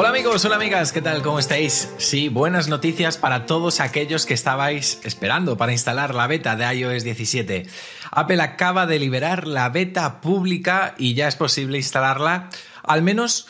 Hola amigos, hola amigas, ¿qué tal? ¿Cómo estáis? Sí, buenas noticias para todos aquellos que estabais esperando para instalar la beta de iOS 17. Apple acaba de liberar la beta pública y ya es posible instalarla, al menos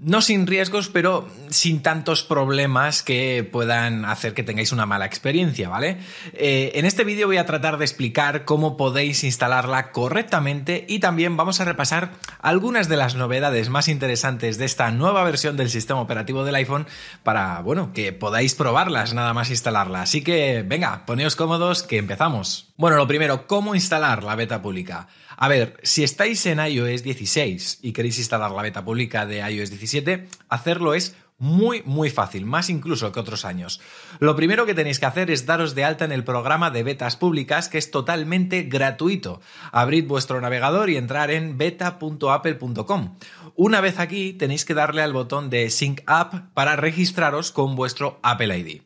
no sin riesgos, pero sin tantos problemas que puedan hacer que tengáis una mala experiencia, ¿vale? Eh, en este vídeo voy a tratar de explicar cómo podéis instalarla correctamente y también vamos a repasar algunas de las novedades más interesantes de esta nueva versión del sistema operativo del iPhone para, bueno, que podáis probarlas nada más instalarla. Así que, venga, poneos cómodos que empezamos. Bueno, lo primero, ¿cómo instalar la beta pública? A ver, si estáis en iOS 16 y queréis instalar la beta pública de iOS 17, hacerlo es muy, muy fácil, más incluso que otros años. Lo primero que tenéis que hacer es daros de alta en el programa de betas públicas, que es totalmente gratuito. Abrid vuestro navegador y entrar en beta.apple.com. Una vez aquí, tenéis que darle al botón de Sync App para registraros con vuestro Apple ID.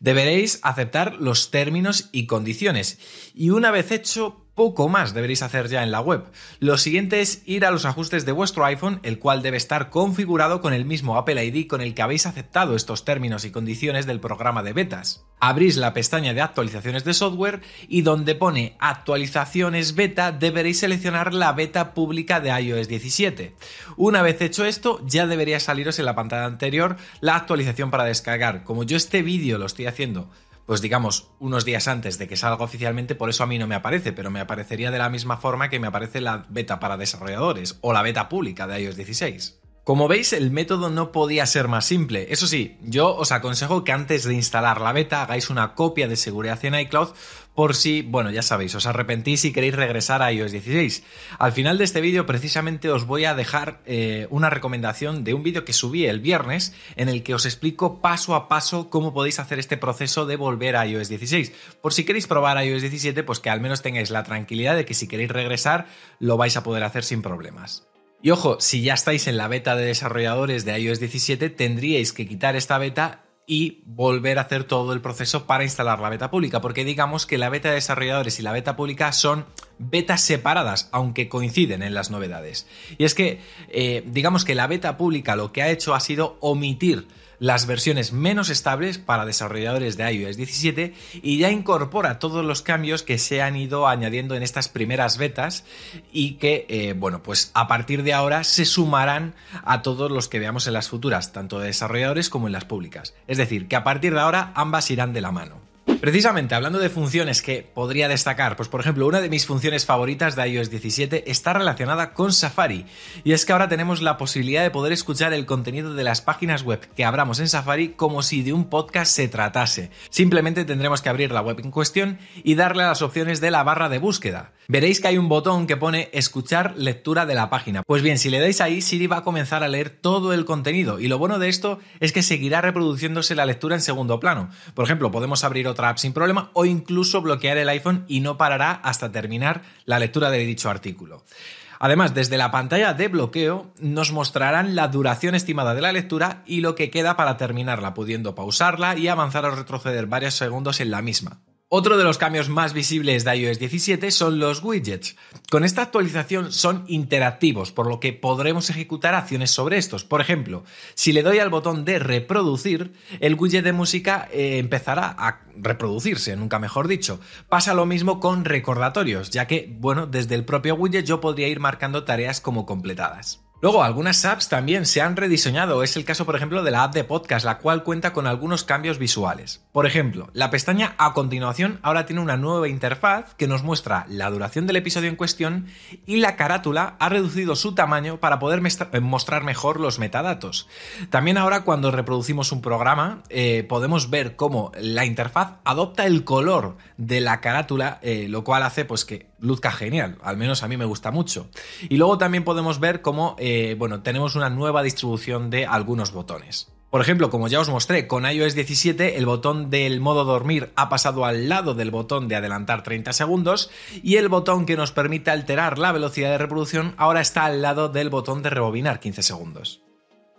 Deberéis aceptar los términos y condiciones. Y una vez hecho, poco más deberéis hacer ya en la web. Lo siguiente es ir a los ajustes de vuestro iPhone, el cual debe estar configurado con el mismo Apple ID con el que habéis aceptado estos términos y condiciones del programa de betas. Abrís la pestaña de actualizaciones de software y donde pone actualizaciones beta deberéis seleccionar la beta pública de iOS 17. Una vez hecho esto ya debería saliros en la pantalla anterior la actualización para descargar. Como yo este vídeo lo estoy haciendo pues digamos, unos días antes de que salga oficialmente, por eso a mí no me aparece, pero me aparecería de la misma forma que me aparece la beta para desarrolladores o la beta pública de iOS 16. Como veis, el método no podía ser más simple. Eso sí, yo os aconsejo que antes de instalar la beta hagáis una copia de seguridad en iCloud por si, bueno, ya sabéis, os arrepentís y queréis regresar a iOS 16. Al final de este vídeo precisamente os voy a dejar eh, una recomendación de un vídeo que subí el viernes en el que os explico paso a paso cómo podéis hacer este proceso de volver a iOS 16. Por si queréis probar iOS 17, pues que al menos tengáis la tranquilidad de que si queréis regresar lo vais a poder hacer sin problemas. Y ojo, si ya estáis en la beta de desarrolladores de iOS 17, tendríais que quitar esta beta y volver a hacer todo el proceso para instalar la beta pública, porque digamos que la beta de desarrolladores y la beta pública son betas separadas, aunque coinciden en las novedades. Y es que, eh, digamos que la beta pública lo que ha hecho ha sido omitir las versiones menos estables para desarrolladores de iOS 17 y ya incorpora todos los cambios que se han ido añadiendo en estas primeras betas y que, eh, bueno, pues a partir de ahora se sumarán a todos los que veamos en las futuras, tanto de desarrolladores como en las públicas. Es decir, que a partir de ahora ambas irán de la mano. Precisamente, hablando de funciones que podría destacar, pues por ejemplo, una de mis funciones favoritas de iOS 17 está relacionada con Safari. Y es que ahora tenemos la posibilidad de poder escuchar el contenido de las páginas web que abramos en Safari como si de un podcast se tratase. Simplemente tendremos que abrir la web en cuestión y darle a las opciones de la barra de búsqueda veréis que hay un botón que pone escuchar lectura de la página. Pues bien, si le dais ahí, Siri va a comenzar a leer todo el contenido y lo bueno de esto es que seguirá reproduciéndose la lectura en segundo plano. Por ejemplo, podemos abrir otra app sin problema o incluso bloquear el iPhone y no parará hasta terminar la lectura de dicho artículo. Además, desde la pantalla de bloqueo nos mostrarán la duración estimada de la lectura y lo que queda para terminarla, pudiendo pausarla y avanzar o retroceder varios segundos en la misma. Otro de los cambios más visibles de iOS 17 son los widgets. Con esta actualización son interactivos, por lo que podremos ejecutar acciones sobre estos. Por ejemplo, si le doy al botón de reproducir, el widget de música eh, empezará a reproducirse, nunca mejor dicho. Pasa lo mismo con recordatorios, ya que, bueno, desde el propio widget yo podría ir marcando tareas como completadas. Luego, algunas apps también se han rediseñado. Es el caso, por ejemplo, de la app de podcast, la cual cuenta con algunos cambios visuales. Por ejemplo, la pestaña a continuación ahora tiene una nueva interfaz que nos muestra la duración del episodio en cuestión y la carátula ha reducido su tamaño para poder eh, mostrar mejor los metadatos. También ahora cuando reproducimos un programa eh, podemos ver cómo la interfaz adopta el color de la carátula, eh, lo cual hace pues que luzca genial. Al menos a mí me gusta mucho. Y luego también podemos ver cómo, eh, bueno, tenemos una nueva distribución de algunos botones. Por ejemplo, como ya os mostré, con iOS 17 el botón del modo dormir ha pasado al lado del botón de adelantar 30 segundos y el botón que nos permite alterar la velocidad de reproducción ahora está al lado del botón de rebobinar 15 segundos.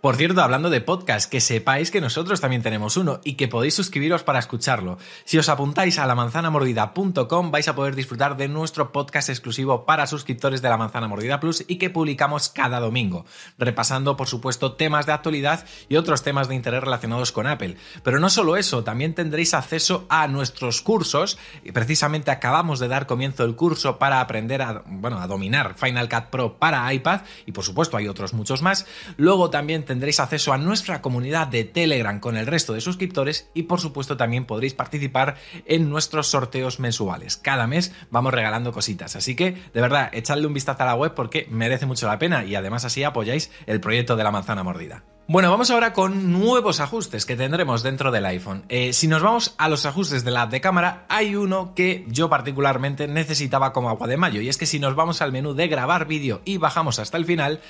Por cierto, hablando de podcast, que sepáis que nosotros también tenemos uno y que podéis suscribiros para escucharlo. Si os apuntáis a la lamanzanamordida.com vais a poder disfrutar de nuestro podcast exclusivo para suscriptores de La Manzana Mordida Plus y que publicamos cada domingo, repasando por supuesto temas de actualidad y otros temas de interés relacionados con Apple. Pero no solo eso, también tendréis acceso a nuestros cursos y precisamente acabamos de dar comienzo el curso para aprender a, bueno, a dominar Final Cut Pro para iPad y por supuesto hay otros muchos más. Luego también tendréis tendréis acceso a nuestra comunidad de Telegram con el resto de suscriptores y por supuesto también podréis participar en nuestros sorteos mensuales. Cada mes vamos regalando cositas, así que de verdad echadle un vistazo a la web porque merece mucho la pena y además así apoyáis el proyecto de la manzana mordida. Bueno, vamos ahora con nuevos ajustes que tendremos dentro del iPhone. Eh, si nos vamos a los ajustes de la app de cámara, hay uno que yo particularmente necesitaba como agua de mayo, y es que si nos vamos al menú de grabar vídeo y bajamos hasta el final,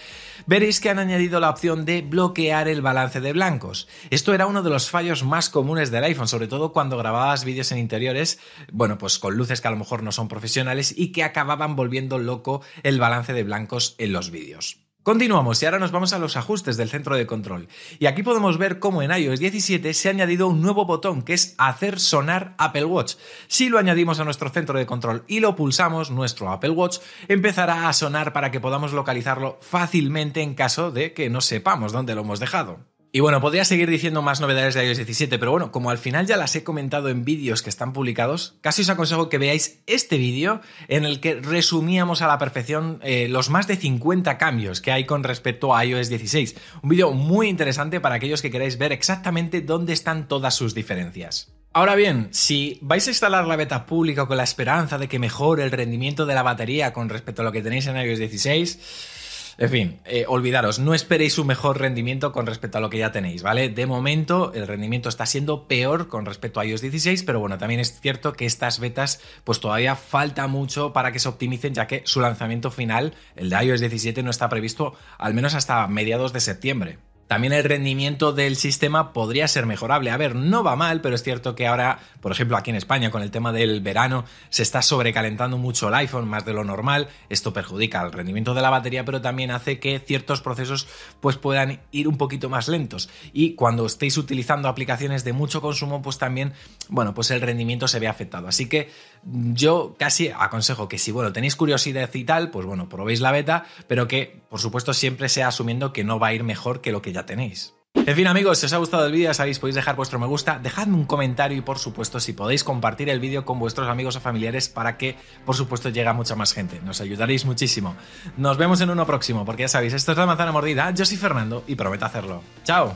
veréis que han añadido la opción de bloquear el balance de blancos. Esto era uno de los fallos más comunes del iPhone, sobre todo cuando grababas vídeos en interiores, bueno, pues con luces que a lo mejor no son profesionales y que acababan volviendo loco el balance de blancos en los vídeos. Continuamos y ahora nos vamos a los ajustes del centro de control. Y aquí podemos ver cómo en iOS 17 se ha añadido un nuevo botón que es hacer sonar Apple Watch. Si lo añadimos a nuestro centro de control y lo pulsamos, nuestro Apple Watch empezará a sonar para que podamos localizarlo fácilmente en caso de que no sepamos dónde lo hemos dejado. Y bueno, podría seguir diciendo más novedades de iOS 17, pero bueno, como al final ya las he comentado en vídeos que están publicados, casi os aconsejo que veáis este vídeo en el que resumíamos a la perfección eh, los más de 50 cambios que hay con respecto a iOS 16. Un vídeo muy interesante para aquellos que queráis ver exactamente dónde están todas sus diferencias. Ahora bien, si vais a instalar la beta pública con la esperanza de que mejore el rendimiento de la batería con respecto a lo que tenéis en iOS 16, en fin, eh, olvidaros, no esperéis un mejor rendimiento con respecto a lo que ya tenéis, ¿vale? De momento el rendimiento está siendo peor con respecto a iOS 16, pero bueno, también es cierto que estas betas pues todavía falta mucho para que se optimicen ya que su lanzamiento final, el de iOS 17, no está previsto al menos hasta mediados de septiembre. También el rendimiento del sistema podría ser mejorable. A ver, no va mal, pero es cierto que ahora, por ejemplo, aquí en España, con el tema del verano, se está sobrecalentando mucho el iPhone, más de lo normal. Esto perjudica el rendimiento de la batería, pero también hace que ciertos procesos pues, puedan ir un poquito más lentos. Y cuando estéis utilizando aplicaciones de mucho consumo, pues también, bueno, pues el rendimiento se ve afectado. Así que yo casi aconsejo que si bueno, tenéis curiosidad y tal, pues bueno, probéis la beta, pero que por supuesto siempre sea asumiendo que no va a ir mejor que lo que ya tenéis. En fin amigos, si os ha gustado el vídeo ya sabéis, podéis dejar vuestro me gusta, dejadme un comentario y por supuesto si podéis compartir el vídeo con vuestros amigos o familiares para que por supuesto llegue a mucha más gente, nos ayudaréis muchísimo. Nos vemos en uno próximo, porque ya sabéis, esto es La Manzana Mordida, yo soy Fernando y prometo hacerlo. ¡Chao!